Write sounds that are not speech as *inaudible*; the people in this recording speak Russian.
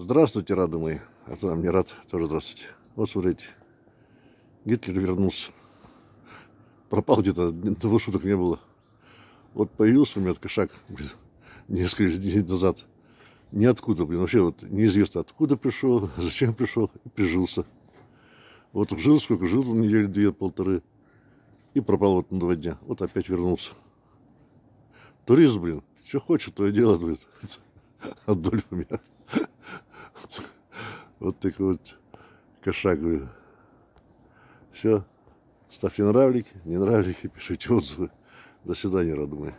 Здравствуйте, рады мои. А то мне рад тоже здравствуйте. Вот смотрите, Гитлер вернулся. Пропал где-то, того шуток не было. Вот появился у меня кошак несколько дней назад. Ниоткуда, блин, вообще вот неизвестно, откуда пришел, *laughs* зачем пришел, и прижился. Вот жил сколько, жил недели две-полторы. И пропал вот на два дня. Вот опять вернулся. Турист, блин, что хочет, то и делает, блин. *laughs* Отдоль у меня. Вот такой вот кошагаю. Все. Ставьте нравлики, не нравлики, *laughs* пишите отзывы. До свидания, родные.